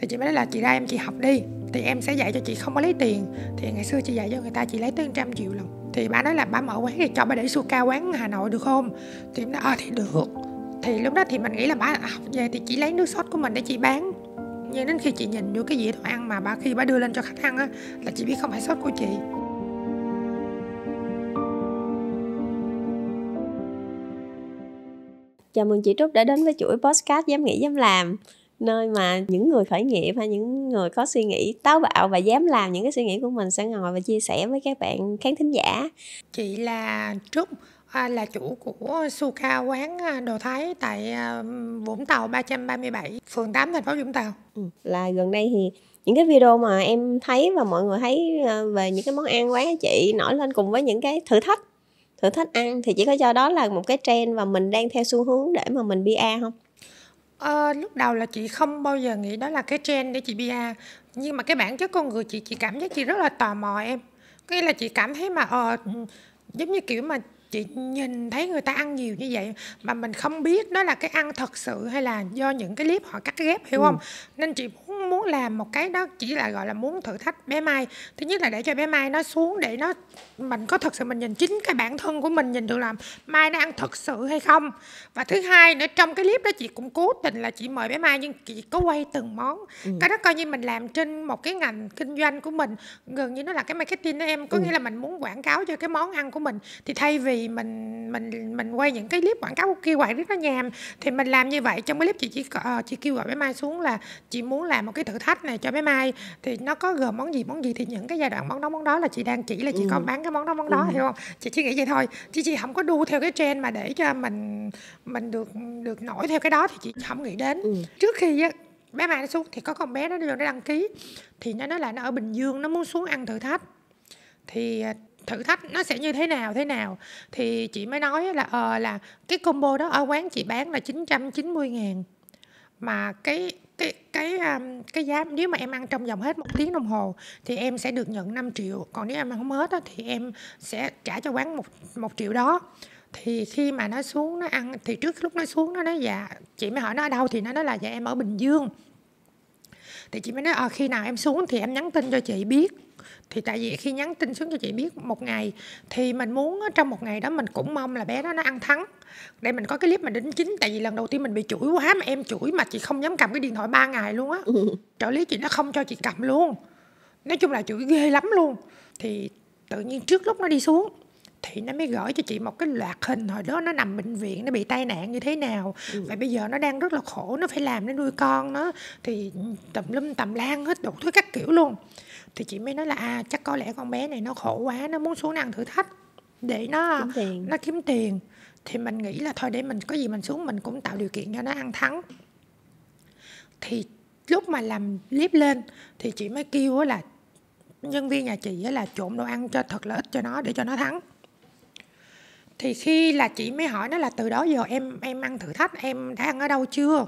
thì chị mới nói là chị ra em chị học đi thì em sẽ dạy cho chị không có lấy tiền thì ngày xưa chị dạy cho người ta chị lấy tới trăm triệu lần thì bà nói là bà mở quán thì cho bà để su ca quán hà nội được không thì em nói ờ à, thì được thì lúc đó thì mình nghĩ là bà học về thì chỉ lấy nước sốt của mình để chị bán nhưng đến khi chị nhìn vô cái dĩa đồ ăn mà bà khi bà đưa lên cho khách ăn á là chị biết không phải sốt của chị Chào mừng chị Trúc đã đến với chuỗi podcast Dám Nghĩ Dám Làm nơi mà những người khởi nghiệp hay những người có suy nghĩ táo bạo và dám làm những cái suy nghĩ của mình sẽ ngồi và chia sẻ với các bạn khán thính giả chị là trúc à, là chủ của Suka quán à, đồ Thái tại à, Vũng Tàu 337, phường 8 thành phố Vũng Tàu. Ừ, là gần đây thì những cái video mà em thấy và mọi người thấy về những cái món ăn quán chị nổi lên cùng với những cái thử thách thử thách ăn thì chỉ có cho đó là một cái trend và mình đang theo xu hướng để mà mình bia không Ờ, lúc đầu là chị không bao giờ nghĩ đó là cái trend để chị PR nhưng mà cái bản chất con người chị chị cảm giác chị rất là tò mò em cái là chị cảm thấy mà ờ, ừ, giống như kiểu mà chị nhìn thấy người ta ăn nhiều như vậy mà mình không biết đó là cái ăn thật sự hay là do những cái clip họ cắt ghép hiểu ừ. không nên chị muốn muốn làm một cái đó chỉ là gọi là muốn thử thách bé mai thứ nhất là để cho bé mai nó xuống để nó mình có thật sự mình nhìn chính cái bản thân của mình nhìn được làm mai nó ăn thật sự hay không và thứ hai nữa trong cái clip đó chị cũng cố tình là chị mời bé mai nhưng chị có quay từng món ừ. cái đó coi như mình làm trên một cái ngành kinh doanh của mình gần như nó là cái marketing đó em có ừ. nghĩa là mình muốn quảng cáo cho cái món ăn của mình thì thay vì thì mình mình mình quay những cái clip quảng cáo kêu gọi rất là nhàm thì mình làm như vậy trong cái clip chị chỉ uh, chị kêu gọi bé mai xuống là chị muốn làm một cái thử thách này cho bé mai thì nó có gồm món gì món gì thì những cái giai đoạn món đó món đó là chị đang chỉ là chị ừ. còn bán cái món đó món đó ừ. hiểu không chị chỉ nghĩ vậy thôi chị chị không có đu theo cái trend mà để cho mình mình được được nổi theo cái đó thì chị không nghĩ đến ừ. trước khi bé mai nó xuống thì có con bé nó đi vô nó đăng ký thì nó nói là nó ở bình dương nó muốn xuống ăn thử thách thì à, thử thách nó sẽ như thế nào thế nào thì chị mới nói là ờ uh, là cái combo đó ở quán chị bán là 990 ngàn mà cái cái cái um, cái giá nếu mà em ăn trong vòng hết một tiếng đồng hồ thì em sẽ được nhận 5 triệu còn nếu em ăn không hết đó, thì em sẽ trả cho quán một một triệu đó thì khi mà nó xuống nó ăn thì trước lúc nó xuống nó nói dạ chị mới hỏi nó ở đâu thì nó nói là dạ em ở bình dương thì chị mới nói à, khi nào em xuống thì em nhắn tin cho chị biết thì tại vì khi nhắn tin xuống cho chị biết một ngày thì mình muốn trong một ngày đó mình cũng mong là bé đó nó ăn thắng để mình có cái clip mà đính chính tại vì lần đầu tiên mình bị chửi quá mà em chửi mà chị không dám cầm cái điện thoại ba ngày luôn á ừ. trợ lý chị nó không cho chị cầm luôn nói chung là chửi ghê lắm luôn thì tự nhiên trước lúc nó đi xuống thì nó mới gửi cho chị một cái loạt hình hồi đó nó nằm bệnh viện nó bị tai nạn như thế nào ừ. và bây giờ nó đang rất là khổ nó phải làm để nuôi con nó thì tùm lum tầm lan hết đủ thứ các kiểu luôn thì chị mới nói là à chắc có lẽ con bé này nó khổ quá nó muốn xuống ăn thử thách để nó kiếm tiền. nó kiếm tiền thì mình nghĩ là thôi để mình có gì mình xuống mình cũng tạo điều kiện cho nó ăn thắng thì lúc mà làm clip lên thì chị mới kêu là nhân viên nhà chị là trộn đồ ăn cho thật là ít cho nó để cho nó thắng thì khi là chị mới hỏi nó là từ đó giờ em em ăn thử thách em đã ăn ở đâu chưa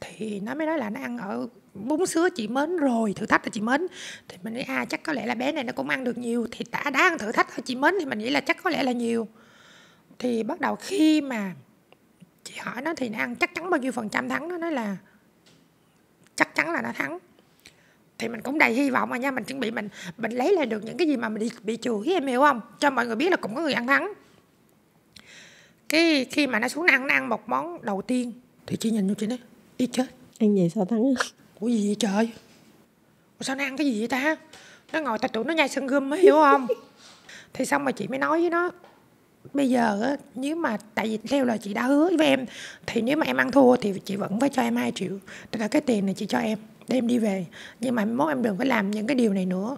thì nó mới nói là nó ăn ở bún sứa chị mến rồi thử thách là chị mến thì mình nghĩ à chắc có lẽ là bé này nó cũng ăn được nhiều thì đã đã ăn thử thách thôi chị mến thì mình nghĩ là chắc có lẽ là nhiều thì bắt đầu khi mà chị hỏi nó thì nó ăn chắc chắn bao nhiêu phần trăm thắng nó nói là chắc chắn là nó thắng thì mình cũng đầy hy vọng mà nha mình chuẩn bị mình mình lấy lại được những cái gì mà mình bị, bị chửi em hiểu không cho mọi người biết là cũng có người ăn thắng cái khi mà nó xuống ăn nó ăn một món đầu tiên thì chị nhìn vô chị nói đi chết ăn gì sao thắng ủa gì vậy trời ủa sao nó ăn cái gì vậy ta nó ngồi tại tụi nó nhai sân gươm mới hiểu không thì xong mà chị mới nói với nó bây giờ nếu mà tại vì theo lời chị đã hứa với em thì nếu mà em ăn thua thì chị vẫn phải cho em 2 triệu tức là cái tiền này chị cho em để em đi về nhưng mà mốt em đừng phải làm những cái điều này nữa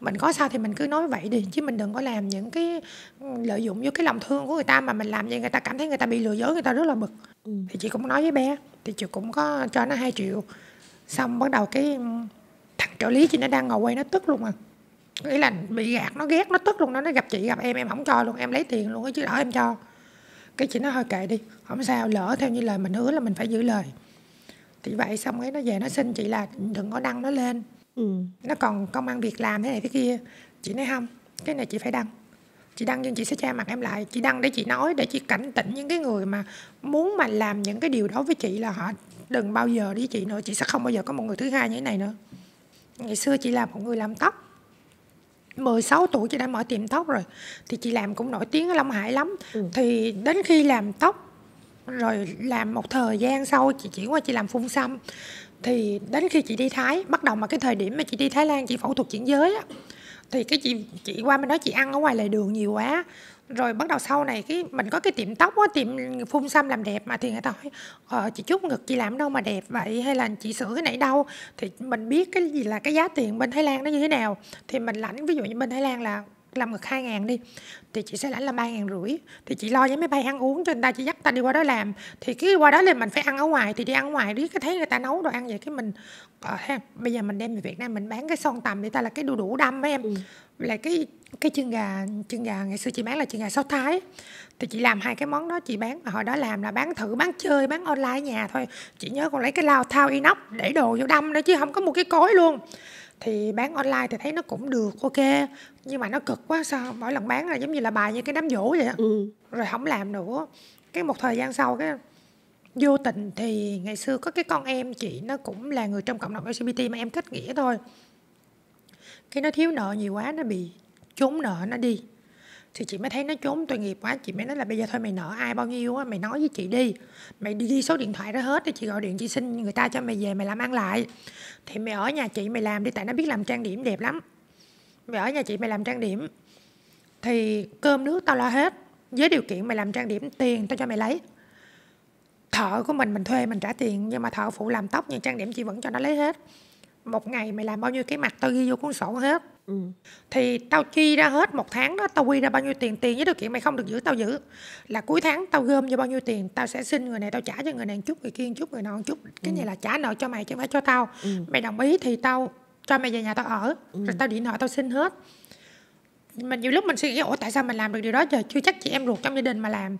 mình có sao thì mình cứ nói vậy đi chứ mình đừng có làm những cái lợi dụng vô cái lòng thương của người ta mà mình làm vậy người ta cảm thấy người ta bị lừa dối người ta rất là bực ừ. thì chị cũng nói với bé thì chị cũng có cho nó 2 triệu xong bắt đầu cái ừ, thằng trợ lý chị nó đang ngồi quay nó tức luôn à ý là bị gạt nó ghét nó tức luôn đó nó gặp chị gặp em em không cho luôn em lấy tiền luôn á chứ đỡ em cho cái chị nó hơi kệ đi không sao lỡ theo như lời mình hứa là mình phải giữ lời thì vậy xong ấy nó về nó xin chị là đừng có đăng nó lên ừ. nó còn công ăn việc làm thế này thế kia chị nói không cái này chị phải đăng chị đăng nhưng chị sẽ che mặt em lại chị đăng để chị nói để chị cảnh tỉnh những cái người mà muốn mà làm những cái điều đó với chị là họ đừng bao giờ đi chị nữa chị sẽ không bao giờ có một người thứ hai như thế này nữa ngày xưa chị là một người làm tóc 16 tuổi chị đã mở tiệm tóc rồi thì chị làm cũng nổi tiếng ở Long Hải lắm ừ. thì đến khi làm tóc rồi làm một thời gian sau chị chuyển qua chị làm phun xăm thì đến khi chị đi Thái bắt đầu mà cái thời điểm mà chị đi Thái Lan chị phẫu thuật chuyển giới á thì cái chị chị qua bên đó chị ăn ở ngoài lề đường nhiều quá rồi bắt đầu sau này cái mình có cái tiệm tóc á tiệm phun xăm làm đẹp mà thì người ta hỏi ờ, chị chút ngực chị làm đâu mà đẹp vậy hay là chị sửa cái này đâu thì mình biết cái gì là cái giá tiền bên thái lan nó như thế nào thì mình lãnh ví dụ như bên thái lan là làm ngực 2 ngàn đi thì chị sẽ lãnh là 3 ngàn rưỡi thì chị lo với mấy bay ăn uống cho người ta chị dắt ta đi qua đó làm thì cái qua đó là mình phải ăn ở ngoài thì đi ăn ngoài đi cái thấy người ta nấu đồ ăn vậy cái mình à, ha, bây giờ mình đem về Việt Nam mình bán cái son tầm thì ta là cái đu đủ đâm em ừ. là cái cái chân gà chân gà ngày xưa chị bán là chân gà sáu thái thì chị làm hai cái món đó chị bán mà hồi đó làm là bán thử bán chơi bán online nhà thôi chị nhớ còn lấy cái lao thao inox để đồ vô đâm nữa chứ không có một cái cối luôn thì bán online thì thấy nó cũng được ok nhưng mà nó cực quá sao mỗi lần bán là giống như là bài như cái đám dỗ vậy ừ. rồi không làm nữa cái một thời gian sau cái vô tình thì ngày xưa có cái con em chị nó cũng là người trong cộng đồng LGBT mà em kết nghĩa thôi cái nó thiếu nợ nhiều quá nó bị trốn nợ nó đi thì chị mới thấy nó trốn tội nghiệp quá chị mới nói là bây giờ thôi mày nợ ai bao nhiêu á mày nói với chị đi mày đi ghi số điện thoại ra hết thì chị gọi điện chị xin người ta cho mày về mày làm ăn lại thì mày ở nhà chị mày làm đi tại nó biết làm trang điểm đẹp lắm mày ở nhà chị mày làm trang điểm thì cơm nước tao lo hết với điều kiện mày làm trang điểm tiền tao cho mày lấy thợ của mình mình thuê mình trả tiền nhưng mà thợ phụ làm tóc nhưng trang điểm chị vẫn cho nó lấy hết một ngày mày làm bao nhiêu cái mặt tao ghi vô cuốn sổ hết ừ. thì tao chi ra hết một tháng đó tao quy ra bao nhiêu tiền tiền với điều kiện mày không được giữ tao giữ là cuối tháng tao gom vô bao nhiêu tiền tao sẽ xin người này tao trả cho người này một chút người kia một chút người nọ một chút cái ừ. này là trả nợ cho mày chứ không phải cho tao ừ. mày đồng ý thì tao cho mày về nhà tao ở ừ. rồi tao đi nợ tao xin hết mình nhiều lúc mình suy nghĩ ủa tại sao mình làm được điều đó giờ chưa chắc chị em ruột trong gia đình mà làm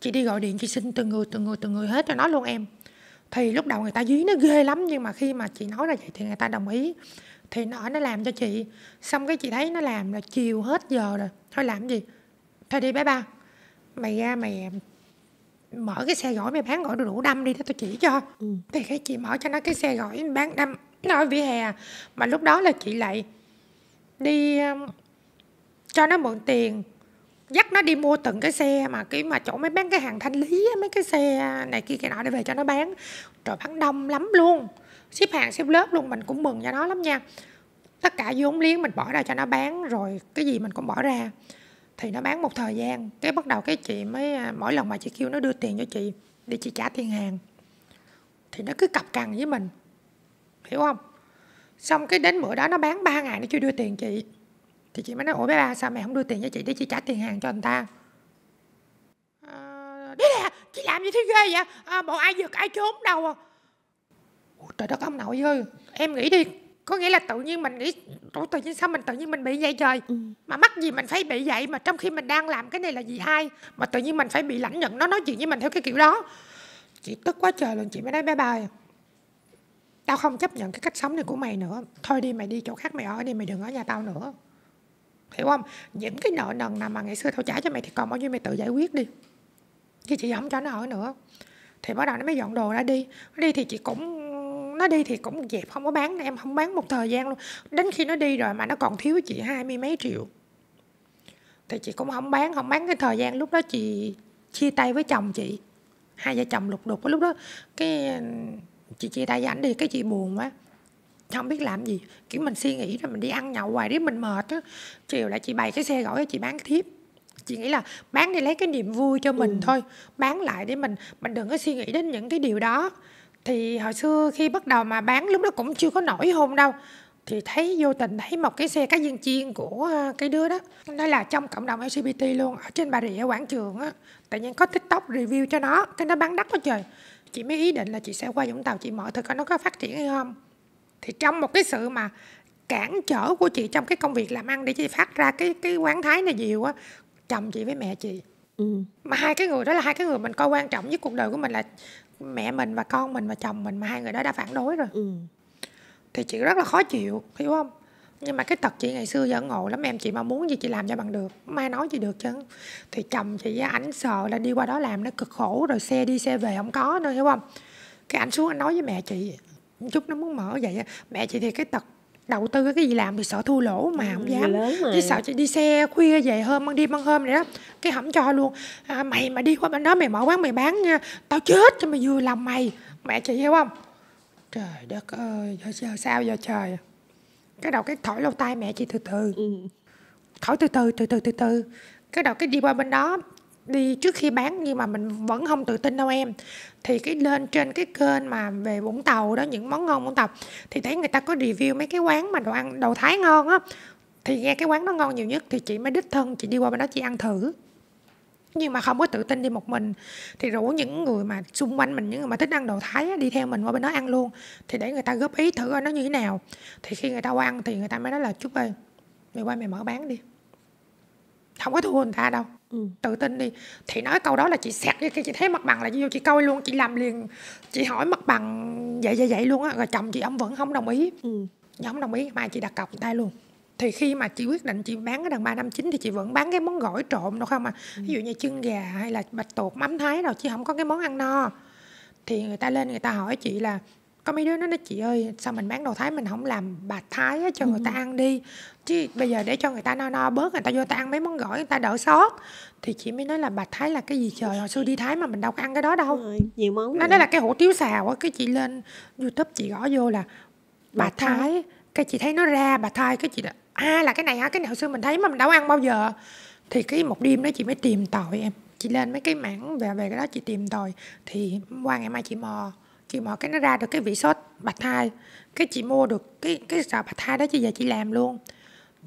chị đi gọi điện chị xin từng người từng người từng người hết cho nó luôn em thì lúc đầu người ta dí nó ghê lắm nhưng mà khi mà chị nói ra vậy thì người ta đồng ý thì nó nó làm cho chị xong cái chị thấy nó làm là chiều hết giờ rồi thôi làm gì thôi đi bé ba mày ra mày mở cái xe gỏi mày bán gỏi đủ đủ đâm đi đó tôi chỉ cho ừ. thì cái chị mở cho nó cái xe gỏi bán đâm nó ở vỉa hè mà lúc đó là chị lại đi um, cho nó mượn tiền dắt nó đi mua từng cái xe mà cái mà chỗ mấy bán cái hàng thanh lý mấy cái xe này kia cái nọ để về cho nó bán trời bán đông lắm luôn ship hàng ship lớp luôn mình cũng mừng cho nó lắm nha tất cả vốn liếng mình bỏ ra cho nó bán rồi cái gì mình cũng bỏ ra thì nó bán một thời gian cái bắt đầu cái chị mới à, mỗi lần mà chị kêu nó đưa tiền cho chị để chị trả tiền hàng thì nó cứ cặp cằn với mình hiểu không xong cái đến bữa đó nó bán 3 ngày nó chưa đưa tiền chị thì chị mới nói ủa bé ba sao mày không đưa tiền cho chị để chị trả tiền hàng cho anh ta à, đấy nè chị làm gì thế ghê vậy à, bộ ai giật ai trốn đâu à ủa, trời đất ông nội ơi em nghĩ đi có nghĩa là tự nhiên mình nghĩ ủa tự nhiên sao mình tự nhiên mình bị vậy trời ừ. mà mắc gì mình phải bị vậy mà trong khi mình đang làm cái này là gì hay mà tự nhiên mình phải bị lãnh nhận nó nói chuyện với mình theo cái kiểu đó chị tức quá trời luôn chị mới nói bé ba tao không chấp nhận cái cách sống này của mày nữa thôi đi mày đi chỗ khác mày ở đi mày đừng ở nhà tao nữa hiểu không những cái nợ nần nào mà ngày xưa tao trả cho mày thì còn bao nhiêu mày tự giải quyết đi chứ chị không cho nó ở nữa thì bắt đầu nó mới dọn đồ ra đi nó đi thì chị cũng nó đi thì cũng dẹp không có bán em không bán một thời gian luôn đến khi nó đi rồi mà nó còn thiếu chị hai mươi mấy triệu thì chị cũng không bán không bán cái thời gian lúc đó chị chia tay với chồng chị hai vợ chồng lục đục lúc đó cái chị chia tay với ảnh đi cái chị buồn quá không biết làm gì kiểu mình suy nghĩ rồi mình đi ăn nhậu hoài đấy mình mệt á chiều lại chị bày cái xe gọi cho chị bán tiếp chị nghĩ là bán để lấy cái niềm vui cho mình ừ. thôi bán lại để mình mình đừng có suy nghĩ đến những cái điều đó thì hồi xưa khi bắt đầu mà bán lúc đó cũng chưa có nổi hôn đâu thì thấy vô tình thấy một cái xe cá viên chiên của à, cái đứa đó nói là trong cộng đồng LGBT luôn ở trên Bà Rịa quảng trường á tự nhiên có tiktok review cho nó cái nó bán đắt quá trời chị mới ý định là chị sẽ qua Vũng Tàu chị mở thử coi nó có phát triển hay không thì trong một cái sự mà cản trở của chị trong cái công việc làm ăn để chị phát ra cái cái quán thái này nhiều á chồng chị với mẹ chị ừ. mà hai cái người đó là hai cái người mình coi quan trọng nhất cuộc đời của mình là mẹ mình và con mình và chồng mình mà hai người đó đã phản đối rồi ừ. thì chị rất là khó chịu hiểu không nhưng mà cái tật chị ngày xưa vẫn ngộ lắm em chị mà muốn gì chị làm cho bằng được mai nói gì được chứ thì chồng chị ảnh sợ là đi qua đó làm nó cực khổ rồi xe đi xe về không có nữa hiểu không cái ảnh xuống anh nói với mẹ chị chút nó muốn mở vậy mẹ chị thì cái tật đầu tư cái gì làm thì sợ thua lỗ mà ừ, không dám chứ sợ chị đi xe khuya về hôm ăn đi ăn hôm này đó cái không cho luôn à, mày mà đi qua bên đó mày mở quán mày bán nha à, tao chết cho mày vừa làm mày mẹ chị hiểu không trời đất ơi giờ, giờ sao giờ trời cái đầu cái thổi lâu tay mẹ chị từ từ ừ. thổi từ từ từ từ từ từ cái đầu cái đi qua bên đó đi trước khi bán nhưng mà mình vẫn không tự tin đâu em thì cái lên trên cái kênh mà về Vũng Tàu đó những món ngon Vũng Tàu thì thấy người ta có review mấy cái quán mà đồ ăn đồ Thái ngon á thì nghe cái quán nó ngon nhiều nhất thì chị mới đích thân chị đi qua bên đó chị ăn thử nhưng mà không có tự tin đi một mình thì rủ những người mà xung quanh mình những người mà thích ăn đồ thái đi theo mình qua bên đó ăn luôn thì để người ta góp ý thử nó như thế nào thì khi người ta qua ăn thì người ta mới nói là chúc ơi mày qua mày mở bán đi không có thua người ta đâu Ừ. tự tin đi thì nói câu đó là chị sẹt cái chị thấy mặt bằng là chị vô chị coi luôn chị làm liền chị hỏi mặt bằng vậy vậy vậy luôn á rồi chồng chị ông vẫn không đồng ý ừ. không đồng ý mai chị đặt cọc tay luôn thì khi mà chị quyết định chị bán cái đằng ba năm chín thì chị vẫn bán cái món gỏi trộn đâu không à ừ. ví dụ như chân gà hay là bạch tuộc mắm thái đâu chứ không có cái món ăn no thì người ta lên người ta hỏi chị là có mấy đứa nó nói chị ơi sao mình bán đồ thái mình không làm bà thái á, cho ừ. người ta ừ. ăn đi chứ bây giờ để cho người ta no no bớt người ta vô ta ăn mấy món gỏi người ta đỡ sót thì chị mới nói là bà thái là cái gì trời hồi xưa đi thái mà mình đâu có ăn cái đó đâu ừ, nhiều món nó nói là cái hủ tiếu xào á cái chị lên youtube chị gõ vô là bà, bà thái. thái cái chị thấy nó ra bà thái cái chị đã à là cái này hả cái này hồi xưa mình thấy mà mình đâu ăn bao giờ thì cái một đêm đó chị mới tìm tòi em chị lên mấy cái mảng về về cái đó chị tìm tòi thì qua ngày mai chị mò chị mở cái nó ra được cái vị sốt bạch thai cái chị mua được cái cái sọ bạch thai đó chị giờ chị làm luôn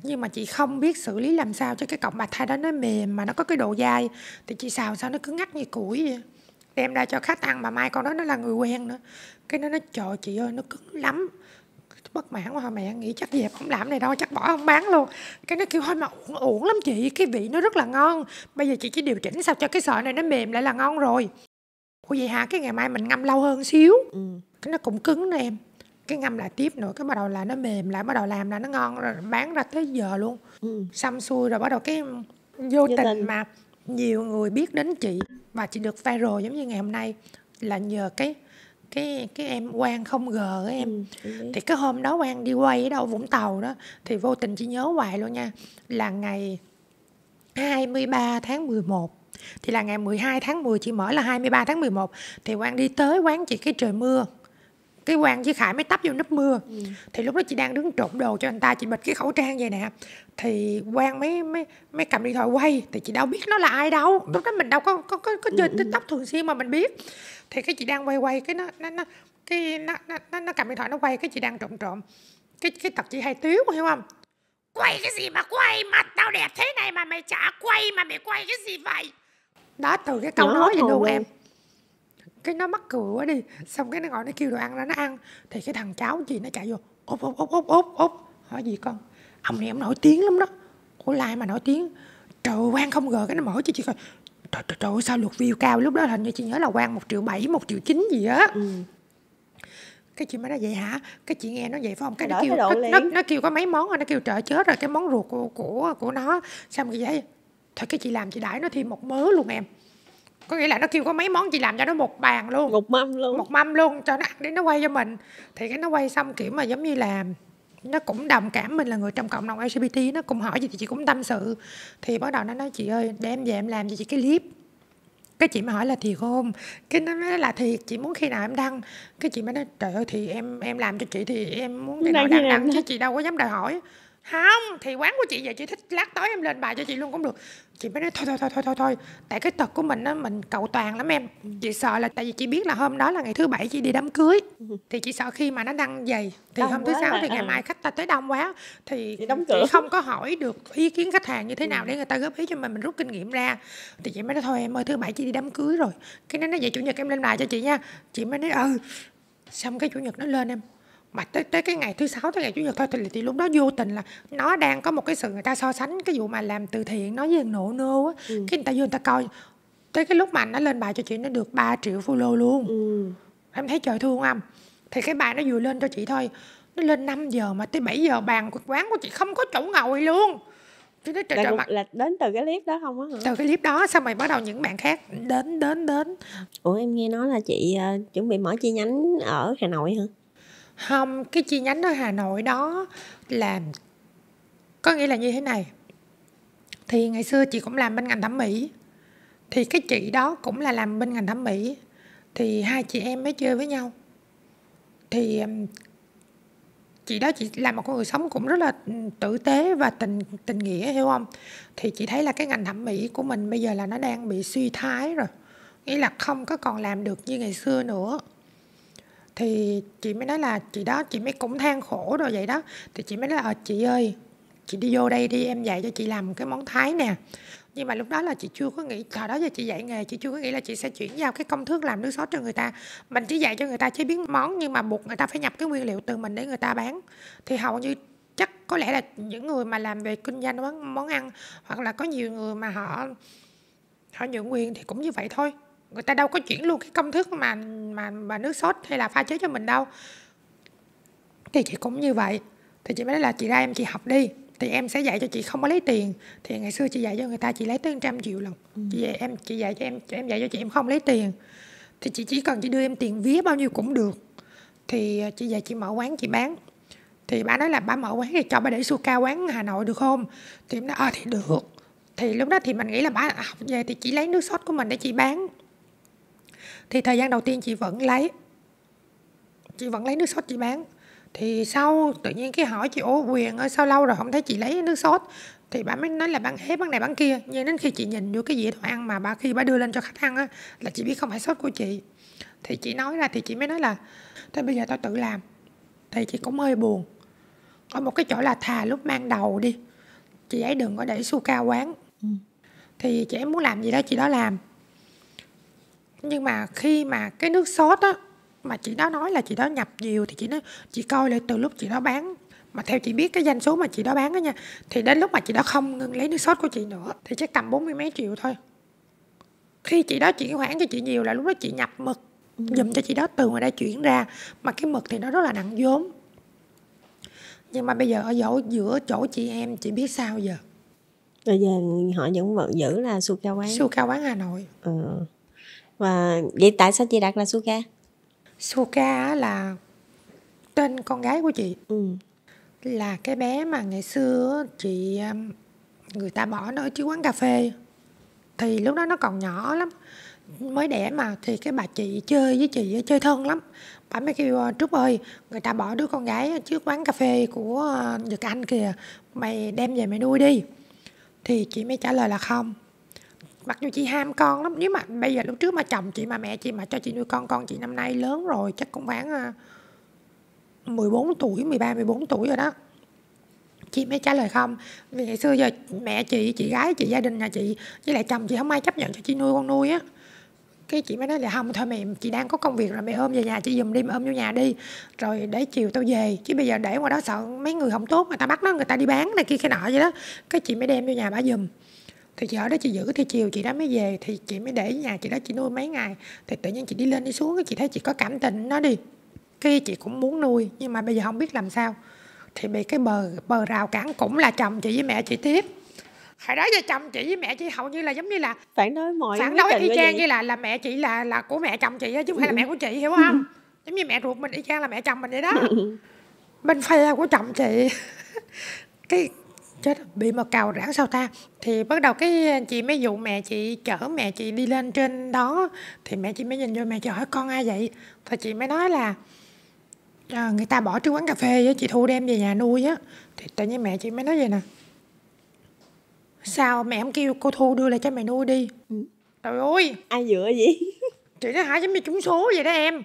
nhưng mà chị không biết xử lý làm sao cho cái cọng bạch thai đó nó mềm mà nó có cái độ dai thì chị xào sao nó cứ ngắt như củi vậy đem ra cho khách ăn mà mai con đó nó là người quen nữa cái nó nó trời chị ơi nó cứng lắm bất mãn quá mẹ nghĩ chắc dẹp không làm này đâu chắc bỏ không bán luôn cái nó kêu thôi mà uổng uổng lắm chị cái vị nó rất là ngon bây giờ chị chỉ điều chỉnh sao cho cái sợi này nó mềm lại là ngon rồi ủa vậy hả cái ngày mai mình ngâm lâu hơn xíu ừ. cái nó cũng cứng đó em cái ngâm lại tiếp nữa cái bắt đầu là nó mềm lại bắt đầu làm là nó ngon rồi bán ra tới giờ luôn ừ. xong xuôi rồi bắt đầu cái vô tình, tình mà nhiều người biết đến chị và chị được viral giống như ngày hôm nay là nhờ cái cái cái em quan không gờ em ừ, thì cái hôm đó quan đi quay ở đâu vũng tàu đó thì vô tình chị nhớ hoài luôn nha là ngày 23 tháng 11 thì là ngày 12 tháng 10 chị mở là 23 tháng 11 thì Quang đi tới quán chị cái trời mưa cái quang với khải mới tấp vô nấp mưa ừ. thì lúc đó chị đang đứng trộn đồ cho anh ta chị bịt cái khẩu trang vậy nè thì quang mới mới mới cầm điện thoại quay thì chị đâu biết nó là ai đâu lúc đó mình đâu có có có, có trên ừ, ừ. tiktok thường xuyên mà mình biết thì cái chị đang quay quay cái nó nó nó cái nó nó, nó, nó cầm điện thoại nó quay cái chị đang trộn trộn cái cái tật chị hay tiếu hiểu không quay cái gì mà quay mặt tao đẹp thế này mà mày chả quay mà mày quay cái gì vậy đó từ cái câu nói vậy luôn em cái nó mắc cười quá đi xong cái nó gọi nó kêu đồ ăn ra nó ăn thì cái thằng cháu chị nó chạy vô úp úp úp úp úp úp hỏi gì con ông này ông nổi tiếng lắm đó của lai mà nổi tiếng trời quan không ngờ cái nó mở cho chị coi trời, trời, trời sao lượt view cao lúc đó hình như chị nhớ là quan một triệu bảy một triệu chín gì á ừ. cái chị mới nói vậy hả cái chị nghe nó vậy phải không cái nó kêu nó, nó, nó, kêu có mấy món rồi nó kêu trời chết rồi cái món ruột của của, của nó xong cái vậy thôi cái chị làm chị đãi nó thêm một mớ luôn em có nghĩa là nó kêu có mấy món chị làm cho nó một bàn luôn một mâm luôn một mâm luôn cho nó ăn đến nó quay cho mình thì cái nó quay xong kiểu mà giống như là nó cũng đồng cảm mình là người trong cộng đồng LGBT nó cũng hỏi gì thì chị cũng tâm sự thì bắt đầu nó nói chị ơi đem về em làm cho chị cái clip cái chị mới hỏi là thiệt không cái nó nói là thiệt chị muốn khi nào em đăng cái chị mới nói trời ơi thì em em làm cho chị thì em muốn cái nào đăng đăng chứ chị đâu có dám đòi hỏi không thì quán của chị giờ chị thích lát tối em lên bài cho chị luôn cũng được chị mới nói thôi thôi thôi thôi thôi thôi tại cái tật của mình á mình cầu toàn lắm em chị sợ là tại vì chị biết là hôm đó là ngày thứ bảy chị đi đám cưới thì chị sợ khi mà nó đăng dày thì đông hôm thứ sáu thì ngày mai khách ta tới đông quá thì chị, đóng cửa. chị không có hỏi được ý kiến khách hàng như thế nào ừ. để người ta góp ý cho mình mình rút kinh nghiệm ra thì chị mới nói thôi em ơi thứ bảy chị đi đám cưới rồi cái nó nói vậy chủ nhật em lên bài cho chị nha chị mới nói ừ xong cái chủ nhật nó lên em mà tới tới cái ngày thứ sáu tới ngày chủ nhật thôi thì, thì lúc đó vô tình là nó đang có một cái sự người ta so sánh cái vụ mà làm từ thiện nó với nổ nô á ừ. cái người ta vô người ta coi tới cái lúc mà nó lên bài cho chị nó được 3 triệu follow luôn ừ. em thấy trời thương không thì cái bài nó vừa lên cho chị thôi nó lên 5 giờ mà tới 7 giờ bàn của quán của chị không có chỗ ngồi luôn chị nói trời, là, trời mặt. là đến từ cái clip đó không á từ cái clip đó xong rồi bắt đầu những bạn khác đến đến đến ủa em nghe nói là chị uh, chuẩn bị mở chi nhánh ở hà nội hả không cái chi nhánh ở hà nội đó là có nghĩa là như thế này thì ngày xưa chị cũng làm bên ngành thẩm mỹ thì cái chị đó cũng là làm bên ngành thẩm mỹ thì hai chị em mới chơi với nhau thì um, chị đó chị làm một con người sống cũng rất là ừ, tử tế và tình tình nghĩa hiểu không thì chị thấy là cái ngành thẩm mỹ của mình bây giờ là nó đang bị suy thái rồi nghĩa là không có còn làm được như ngày xưa nữa thì chị mới nói là chị đó chị mới cũng than khổ rồi vậy đó thì chị mới nói là ờ, chị ơi chị đi vô đây đi em dạy cho chị làm cái món thái nè nhưng mà lúc đó là chị chưa có nghĩ thời đó giờ chị dạy nghề chị chưa có nghĩ là chị sẽ chuyển giao cái công thức làm nước sốt cho người ta mình chỉ dạy cho người ta chế biến món nhưng mà buộc người ta phải nhập cái nguyên liệu từ mình để người ta bán thì hầu như chắc có lẽ là những người mà làm về kinh doanh món món ăn hoặc là có nhiều người mà họ họ nhượng quyền thì cũng như vậy thôi người ta đâu có chuyển luôn cái công thức mà mà mà nước sốt hay là pha chế cho mình đâu thì chị cũng như vậy thì chị mới nói là chị ra em chị học đi thì em sẽ dạy cho chị không có lấy tiền thì ngày xưa chị dạy cho người ta chị lấy tới trăm triệu lần ừ. chị dạy em chị dạy cho em em dạy cho chị em không lấy tiền thì chị chỉ cần chị đưa em tiền vía bao nhiêu cũng được thì à, chị dạy chị mở quán chị bán thì bà nói là bà mở quán thì cho bà để su ca quán hà nội được không thì em nói ờ à, thì được thì lúc đó thì mình nghĩ là bà học về thì chỉ lấy nước sốt của mình để chị bán thì thời gian đầu tiên chị vẫn lấy chị vẫn lấy nước sốt chị bán thì sau tự nhiên cái hỏi chị ô quyền ơi sao lâu rồi không thấy chị lấy nước sốt thì bà mới nói là bán hết bán này bán kia nhưng đến khi chị nhìn vô cái dĩa đồ ăn mà bà khi bà đưa lên cho khách ăn á là chị biết không phải sốt của chị thì chị nói ra thì chị mới nói là thôi bây giờ tao tự làm thì chị cũng hơi buồn ở một cái chỗ là thà lúc mang đầu đi chị ấy đừng có để su ca quán ừ. thì chị ấy muốn làm gì đó chị đó làm nhưng mà khi mà cái nước sốt á mà chị đó nói là chị đó nhập nhiều thì chị nói chị coi lại từ lúc chị đó bán mà theo chị biết cái doanh số mà chị đó bán đó nha thì đến lúc mà chị đó không ngừng lấy nước sốt của chị nữa thì chắc tầm bốn mươi mấy triệu thôi khi chị đó chuyển khoản cho chị nhiều là lúc đó chị nhập mực ừ. dùm cho chị đó từ ngoài đây chuyển ra mà cái mực thì nó rất là nặng vốn nhưng mà bây giờ ở dỗ giữa chỗ chị em chị biết sao giờ bây giờ họ vẫn vẫn giữ là su cao quán su cao quán hà nội ừ và vậy tại sao chị đặt là Suka Suka là tên con gái của chị ừ. là cái bé mà ngày xưa chị um, người ta bỏ nó ở chiếc quán cà phê thì lúc đó nó còn nhỏ lắm mới đẻ mà thì cái bà chị chơi với chị chơi thân lắm bà mới kêu ờ, trúc ơi người ta bỏ đứa con gái trước quán cà phê của ờ, nhật anh kìa mày đem về mày nuôi đi thì chị mới trả lời là không mặc dù chị ham con lắm nếu mà bây giờ lúc trước mà chồng chị mà mẹ chị mà cho chị nuôi con con chị năm nay lớn rồi chắc cũng khoảng 14 à, tuổi 13 14 tuổi rồi đó chị mới trả lời không vì ngày xưa giờ mẹ chị chị gái chị gia đình nhà chị với lại chồng chị không ai chấp nhận cho chị nuôi con nuôi á cái chị mới nói là không thôi mẹ chị đang có công việc rồi mẹ ôm về nhà chị dùm đi mà ôm vô nhà đi rồi để chiều tao về chứ bây giờ để ngoài đó sợ mấy người không tốt mà ta bắt nó người ta đi bán này kia cái nọ vậy đó cái chị mới đem vô nhà bà dùm thì chị đó chị giữ thì chiều chị đó mới về thì chị mới để nhà chị đó chị nuôi mấy ngày thì tự nhiên chị đi lên đi xuống cái chị thấy chị có cảm tình nó đi cái chị cũng muốn nuôi nhưng mà bây giờ không biết làm sao thì bị cái bờ bờ rào cản cũng là chồng chị với mẹ chị tiếp hồi đó giờ chồng chị với mẹ chị hầu như là giống như là phản đối mọi phản đối y chang như là là mẹ chị là là của mẹ chồng chị chứ không phải là mẹ của chị hiểu không giống như mẹ ruột mình y chang là mẹ chồng mình vậy đó bên phe của chồng chị cái chết bị một cào rã sao ta thì bắt đầu cái à, chị mới dụ mẹ chị chở mẹ chị đi lên trên đó thì mẹ chị mới nhìn vô mẹ chị hỏi con ai vậy thì chị mới nói là à, người ta bỏ trước quán cà phê với chị thu đem về nhà nuôi á thì tự nhiên mẹ chị mới nói vậy nè sao mẹ không kêu cô thu đưa lại cho mẹ nuôi đi ừ. trời ơi ai dựa gì chị nói hả giống như trúng số vậy đó em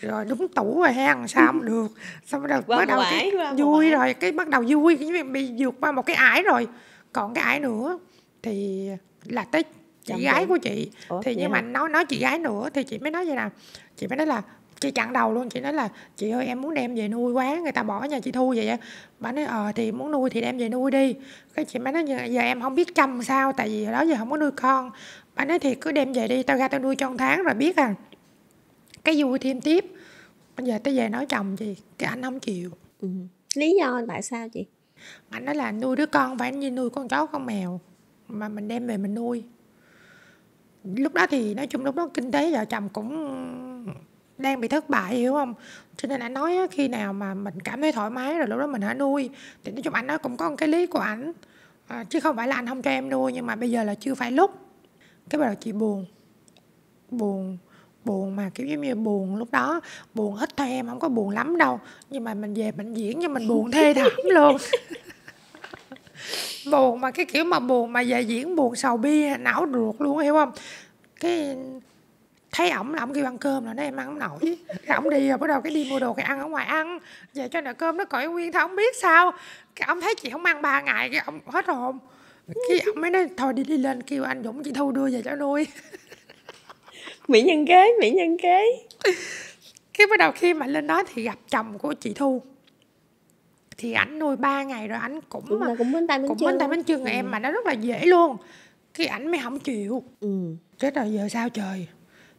rồi đúng tủ rồi ha sao mà được xong bắt đầu qua bắt đầu cái, ải, vui rồi cái bắt đầu vui cái bị vượt qua một cái ải rồi còn cái ải nữa thì là tới chị Chẳng gái đúng. của chị Ủa, thì nhưng hả? mà nói nói chị gái nữa thì chị mới nói vậy nào chị mới nói là chị chặn đầu luôn chị nói là chị ơi em muốn đem về nuôi quá người ta bỏ nhà chị thu vậy á bà nói ờ thì muốn nuôi thì đem về nuôi đi cái chị mới nói giờ em không biết chăm sao tại vì đó giờ không có nuôi con bà nói thì cứ đem về đi tao ra tao nuôi cho một tháng rồi biết à cái vui thêm tiếp bây giờ tới về nói chồng gì cái anh không chịu ừ. lý do tại sao chị anh nói là nuôi đứa con phải như nuôi con chó con mèo mà mình đem về mình nuôi lúc đó thì nói chung lúc đó kinh tế vợ chồng cũng đang bị thất bại hiểu không cho nên anh nói khi nào mà mình cảm thấy thoải mái rồi lúc đó mình hãy nuôi thì nói chung anh nói cũng có một cái lý của ảnh à, chứ không phải là anh không cho em nuôi nhưng mà bây giờ là chưa phải lúc cái bà đầu chị buồn buồn buồn mà kiểu giống như buồn lúc đó buồn ít thôi em không có buồn lắm đâu nhưng mà mình về bệnh viện cho mình buồn thê thảm luôn buồn mà cái kiểu mà buồn mà về diễn buồn sầu bi não ruột luôn hiểu không cái thấy ổng là ổng kêu ăn cơm rồi đó em ăn không nổi cái ổng đi rồi bắt đầu cái đi mua đồ cái ăn ở ngoài ăn về cho nợ cơm nó cõi nguyên thôi không biết sao cái ổng thấy chị không ăn ba ngày cái ổng hết hồn cái ổng mới nói thôi đi đi lên kêu anh dũng chị thu đưa về cho nuôi mỹ nhân kế mỹ nhân kế cái bắt đầu khi mà lên đó thì gặp chồng của chị thu thì ảnh nuôi ba ngày rồi ảnh cũng mà, cũng bánh tay bánh cũng bánh tay bánh chưng ừ. em mà nó rất là dễ luôn cái ảnh mới không chịu ừ. chết rồi giờ sao trời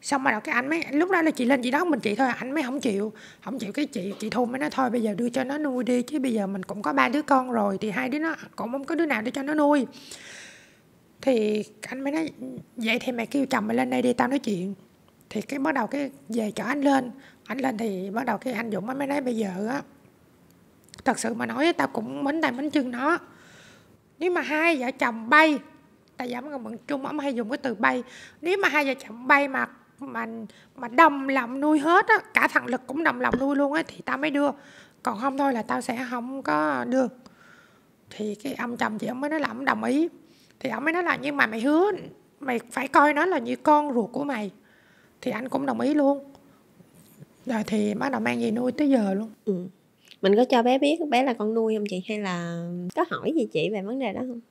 xong mà cái ảnh mới lúc đó là chị lên chị đó mình chị thôi ảnh mới không chịu không chịu cái chị chị thu mới nói thôi bây giờ đưa cho nó nuôi đi chứ bây giờ mình cũng có ba đứa con rồi thì hai đứa nó cũng không có đứa nào để cho nó nuôi thì anh mới nói vậy thì mẹ kêu chồng mày lên đây đi tao nói chuyện thì cái bắt đầu cái về cho anh lên anh lên thì bắt đầu cái anh dũng mới nói bây giờ á thật sự mà nói tao cũng mến tay mến chân nó nếu mà hai vợ chồng bay tại giảm còn bằng chung ông hay dùng cái từ bay nếu mà hai vợ chồng bay mà mà mà đồng lòng nuôi hết á cả thằng lực cũng đồng lòng nuôi luôn á thì tao mới đưa còn không thôi là tao sẽ không có đưa thì cái ông chồng chị ông mới nói là ông đồng ý thì ông mới nói là nhưng mà mày hứa mày phải coi nó là như con ruột của mày thì anh cũng đồng ý luôn rồi thì bắt đầu mang về nuôi tới giờ luôn ừ. mình có cho bé biết bé là con nuôi không chị hay là có hỏi gì chị về vấn đề đó không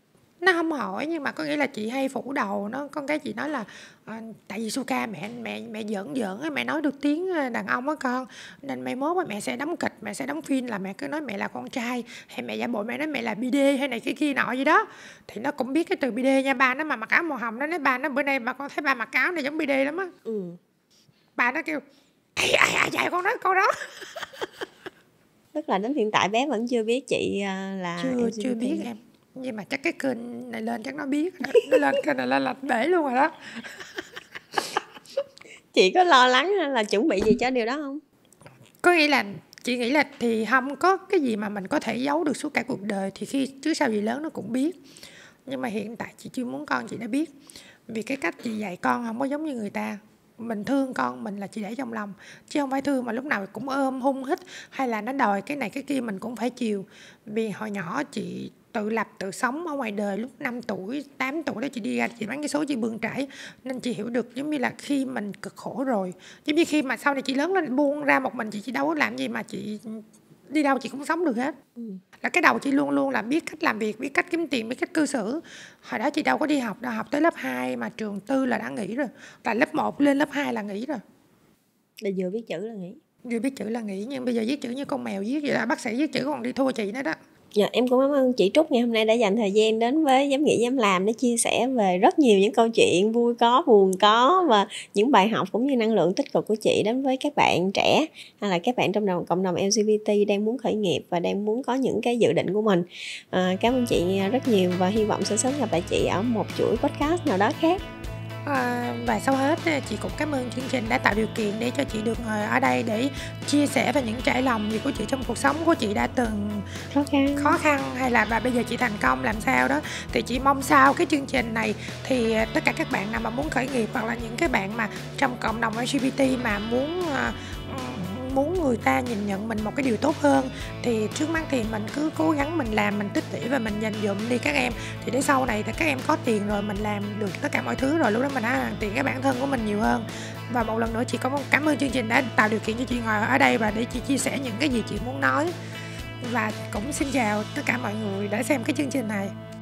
nó không hỏi nhưng mà có nghĩa là chị hay phủ đầu nó con cái chị nói là ờ, tại vì Suka mẹ mẹ mẹ giỡn giỡn mẹ nói được tiếng ờ, đàn ông á con nên mẹ mốt mẹ sẽ đóng kịch mẹ sẽ đóng phim là mẹ cứ nói mẹ là con trai hay mẹ giả bộ mẹ nói mẹ là bd hay này cái kia nọ gì đó thì nó cũng biết cái từ bd nha ba nó mà mặc áo màu hồng nó nói ba nó bữa nay mà con thấy ba mặc áo này giống bd lắm á ừ. ba nó kêu ai ai ai dạy con nói câu đó tức là đến hiện tại bé vẫn chưa biết chị ờ, là chưa chưa biết em nhưng mà chắc cái kênh này lên chắc nó biết nó lên kênh này là lạch bể luôn rồi đó chị có lo lắng hay là chuẩn bị gì cho điều đó không có nghĩa là chị nghĩ là thì không có cái gì mà mình có thể giấu được suốt cả cuộc đời thì khi trước sau gì lớn nó cũng biết nhưng mà hiện tại chị chưa muốn con chị đã biết vì cái cách chị dạy con không có giống như người ta mình thương con mình là chị để trong lòng chứ không phải thương mà lúc nào cũng ôm hung hít hay là nó đòi cái này cái kia mình cũng phải chiều vì hồi nhỏ chị tự lập tự sống ở ngoài đời lúc 5 tuổi 8 tuổi đó chị đi ra chị bán cái số chị bươn trải nên chị hiểu được giống như là khi mình cực khổ rồi giống như khi mà sau này chị lớn lên buông ra một mình chị chỉ đâu có làm gì mà chị đi đâu chị cũng sống được hết ừ. là cái đầu chị luôn luôn là biết cách làm việc biết cách kiếm tiền biết cách cư xử hồi đó chị đâu có đi học đâu học tới lớp 2 mà trường tư là đã nghỉ rồi tại lớp 1 lên lớp 2 là nghỉ rồi là vừa viết chữ là nghỉ vừa biết chữ là nghỉ nhưng bây giờ viết chữ như con mèo viết vậy đó bác sĩ viết chữ còn đi thua chị nữa đó Dạ, em cũng cảm ơn chị Trúc ngày hôm nay đã dành thời gian đến với Dám Nghĩ Dám Làm để chia sẻ về rất nhiều những câu chuyện vui có, buồn có và những bài học cũng như năng lượng tích cực của chị đến với các bạn trẻ hay là các bạn trong đồng, cộng đồng LGBT đang muốn khởi nghiệp và đang muốn có những cái dự định của mình. À, cảm ơn chị rất nhiều và hy vọng sẽ sớm gặp lại chị ở một chuỗi podcast nào đó khác. Ờ, và sau hết chị cũng cảm ơn chương trình đã tạo điều kiện để cho chị được ờ, ở đây để chia sẻ về những trải lòng gì của chị trong cuộc sống của chị đã từng khó khăn khó khăn hay là và bây giờ chị thành công làm sao đó thì chị mong sau cái chương trình này thì ờ, tất cả các bạn nào mà muốn khởi nghiệp hoặc là những cái bạn mà trong cộng đồng LGBT mà muốn uh, muốn người ta nhìn nhận mình một cái điều tốt hơn thì trước mắt thì mình cứ cố gắng mình làm mình tích lũy và mình dành dụm đi các em thì để sau này thì các em có tiền rồi mình làm được tất cả mọi thứ rồi lúc đó mình đã hoàn tiền cái bản thân của mình nhiều hơn và một lần nữa chị có cảm ơn chương trình đã tạo điều kiện cho chị ngồi ở đây và để chị chia sẻ những cái gì chị muốn nói và cũng xin chào tất cả mọi người đã xem cái chương trình này